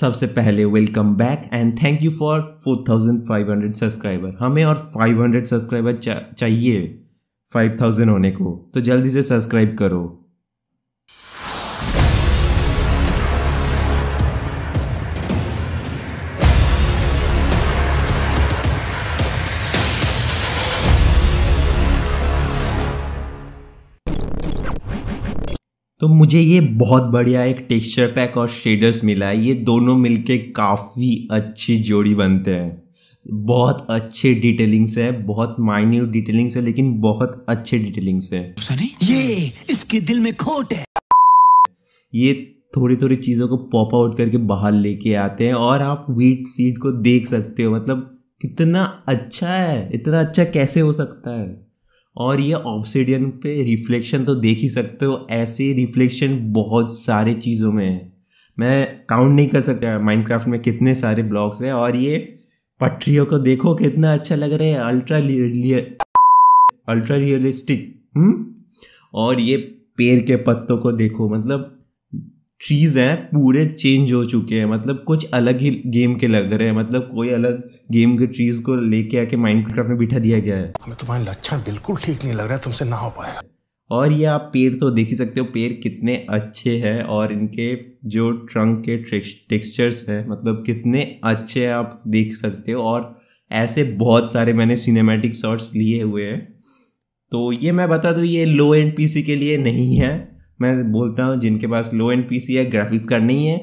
सबसे पहले welcome back and thank you for 4500 subscriber हमें और 500 सब्सक्राइबर चा, चाहिए 5000 होने को तो जल्दी से सब्सक्राइब करो तो मुझे ये बहुत बढ़िया एक टेक्सचर पैक और शेडर्स मिला है ये दोनों मिलके काफ़ी अच्छी जोड़ी बनते हैं बहुत अच्छे डिटेलिंग्स है बहुत माइन्यूट डिटेलिंग्स है लेकिन बहुत अच्छे डिटेलिंग्स है ये इसके दिल में खोट है ये थोड़ी थोड़ी चीज़ों को पॉप आउट करके बाहर लेके आते हैं और आप वीट सीड को देख सकते हो मतलब कितना अच्छा है इतना अच्छा कैसे हो सकता है और ये ऑब्सिडियन पे रिफ्लेक्शन तो देख ही सकते हो ऐसे रिफ्लेक्शन बहुत सारे चीज़ों में है मैं काउंट नहीं कर सकता माइनक्राफ्ट में कितने सारे ब्लॉक्स हैं और ये पटरियों को देखो कितना अच्छा लग रहा है अल्ट्रा अल्ट्रा रियलिस्टिक और ये पेड़ के पत्तों को देखो मतलब ट्रीज हैं पूरे चेंज हो चुके हैं मतलब कुछ अलग ही गेम के लग रहे हैं मतलब कोई अलग गेम के ट्रीज को लेके आके माइनक्राफ्ट में बिठा दिया गया है हमें तुम्हारे लक्षण बिल्कुल ठीक नहीं लग रहा है तुमसे ना हो पाया और ये आप पेड़ तो देख ही सकते हो पेड़ कितने अच्छे हैं और इनके जो ट्रंक के टेक्सचर्स हैं मतलब कितने अच्छे हैं आप देख सकते हो और ऐसे बहुत सारे मैंने सिनेमैटिक शॉट्स लिए हुए हैं तो ये मैं बता दूँ ये लो एंड पीसी के लिए नहीं है मैं बोलता हूँ जिनके पास लो एंड पीसी है ग्राफिक्स कार्ड नहीं है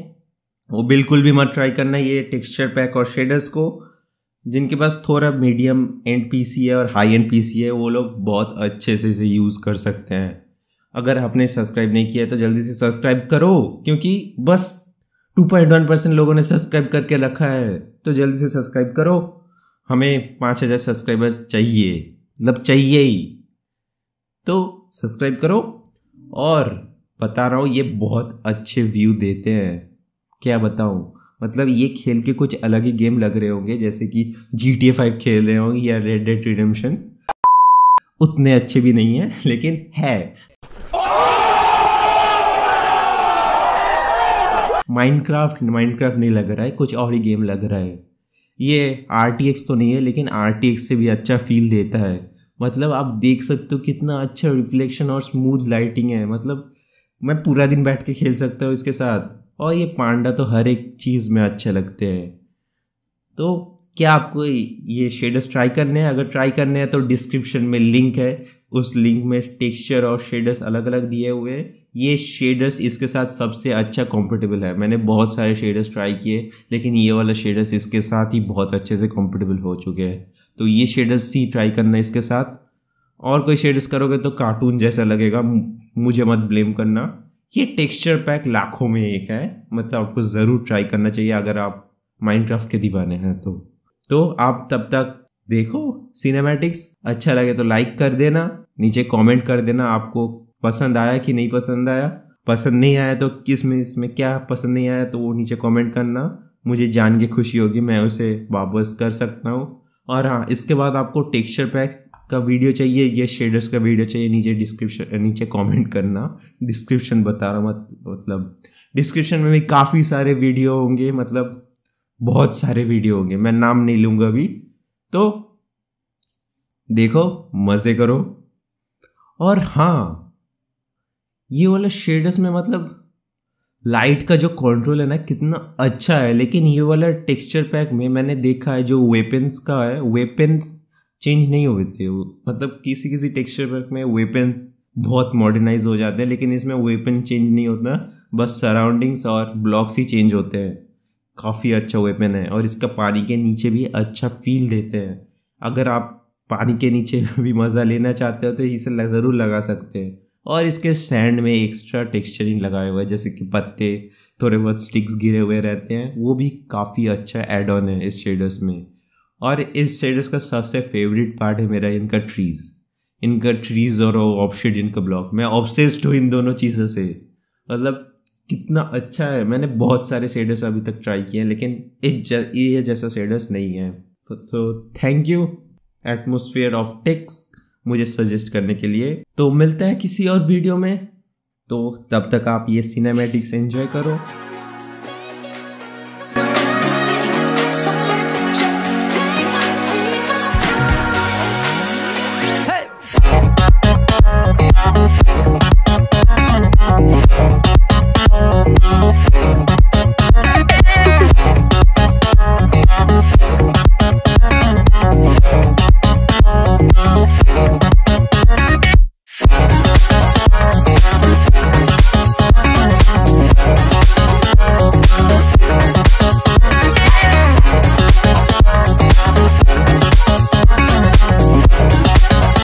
वो बिल्कुल भी मत ट्राई करना ये टेक्सचर पैक और शेडर्स को जिनके पास थोड़ा मीडियम एंड पीसी है और हाई एंड पीसी है वो लोग बहुत अच्छे से इसे यूज़ कर सकते हैं अगर आपने सब्सक्राइब नहीं किया तो जल्दी से सब्सक्राइब करो क्योंकि बस वन परसेंट लोगों ने सब्सक्राइब करके रखा है तो जल्दी से सब्सक्राइब करो हमें हज़ार सब्सक्राइबर चाहिए मतलब चाहिए ही तो सब्सक्राइब करो और बता रहा हूँ ये बहुत अच्छे व्यू देते हैं क्या बताऊँ मतलब ये खेल के कुछ अलग ही गेम लग रहे होंगे जैसे कि जी टी ए फाइव खेल रहे होंगे या रेड डेड रिडेम्पशन उतने अच्छे भी नहीं है लेकिन है माइनक्राफ्ट माइनक्राफ्ट नहीं लग रहा है कुछ और ही गेम लग रहा है ये आर तो नहीं है लेकिन आर से भी अच्छा फील देता है मतलब आप देख सकते हो कितना अच्छा रिफ्लेक्शन और स्मूथ लाइटिंग है मतलब मैं पूरा दिन बैठ के खेल सकता हूँ इसके साथ और ये पांडा तो हर एक चीज़ में अच्छे लगते हैं तो क्या आपको ये शेडर्स ट्राई करने हैं अगर ट्राई करने हैं तो डिस्क्रिप्शन में लिंक है उस लिंक में टेक्सचर और शेडर्स अलग अलग दिए हुए हैं ये शेडर्स इसके साथ सबसे अच्छा कॉम्फर्टेबल है मैंने बहुत सारे शेडर्स ट्राई किए लेकिन ये वाला शेडर्स इसके साथ ही बहुत अच्छे से कॉम्फर्टेबल हो चुके हैं तो ये शेडर्स ही ट्राई करना इसके साथ और कोई शेडर्स करोगे तो कार्टून जैसा लगेगा मुझे मत ब्लेम करना ये टेक्सचर पैक लाखों में एक है मतलब आपको ज़रूर ट्राई करना चाहिए अगर आप माइंड के दीवाने हैं तो तो आप तब तक देखो सिनेमैटिक्स अच्छा लगे तो लाइक कर देना नीचे कमेंट कर देना आपको पसंद आया कि नहीं पसंद आया पसंद नहीं आया तो किस में इसमें क्या पसंद नहीं आया तो वो नीचे कमेंट करना मुझे जान के खुशी होगी मैं उसे वापस कर सकता हूँ और हाँ इसके बाद आपको टेक्सचर पैक का वीडियो चाहिए या शेडर्स का वीडियो चाहिए नीचे डिस्क्रिप्शन नीचे कमेंट करना डिस्क्रिप्शन बता रहा मत मतलब डिस्क्रिप्शन में भी काफ़ी सारे वीडियो होंगे मतलब बहुत सारे वीडियो होंगे मैं नाम नहीं लूँगा अभी तो देखो मजे करो और हाँ ये वाला शेडस में मतलब लाइट का जो कंट्रोल है ना कितना अच्छा है लेकिन ये वाला टेक्सचर पैक में मैंने देखा है जो वेपन्स का है वेपन्स चेंज नहीं हुए थे मतलब किसी किसी टेक्सचर पैक में वेपन बहुत मॉडर्नाइज हो जाते हैं लेकिन इसमें वेपन चेंज नहीं होता बस सराउंडिंग्स और ब्लॉक्स ही चेंज होते हैं काफ़ी अच्छा वेपन है और इसका पानी के नीचे भी अच्छा फील देते हैं अगर आप पानी के नीचे भी मज़ा लेना चाहते हो तो इसे ज़रूर लगा सकते हैं और इसके सैंड में एक्स्ट्रा टेक्सचरिंग लगाए हुए हैं जैसे कि पत्ते थोड़े बहुत स्टिक्स गिरे हुए रहते हैं वो भी काफ़ी अच्छा एड ऑन है इस शेडर्स में और इस शेडर्स का सबसे फेवरेट पार्ट है मेरा इनका ट्रीज़ इनका ट्रीज़ और ऑप्शेड इनका ब्लॉक मैं ऑब्सेस्ड हूँ इन दोनों चीज़ों से मतलब कितना अच्छा है मैंने बहुत सारे सेडर्स अभी तक ट्राई किए हैं लेकिन एक ये जैसा सेडर्स नहीं है तो thank you atmosphere of techs मुझे सजेस्ट करने के लिए तो मिलते हैं किसी और वीडियो में तो तब तक आप ये सिनेमैटिक्स एंजॉय करो